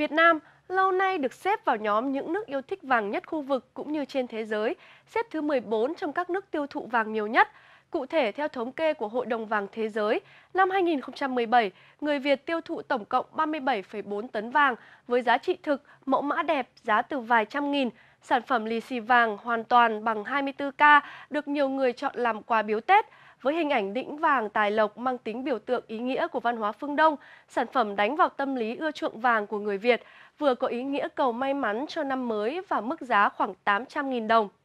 Việt Nam lâu nay được xếp vào nhóm những nước yêu thích vàng nhất khu vực cũng như trên thế giới, xếp thứ 14 trong các nước tiêu thụ vàng nhiều nhất. Cụ thể, theo thống kê của Hội đồng vàng thế giới, năm 2017, người Việt tiêu thụ tổng cộng 37,4 tấn vàng với giá trị thực, mẫu mã đẹp, giá từ vài trăm nghìn. Sản phẩm lì xì vàng hoàn toàn bằng 24K được nhiều người chọn làm quà biếu Tết với hình ảnh đĩnh vàng tài lộc mang tính biểu tượng ý nghĩa của văn hóa phương Đông, sản phẩm đánh vào tâm lý ưa chuộng vàng của người Việt, vừa có ý nghĩa cầu may mắn cho năm mới và mức giá khoảng 800.000 đồng.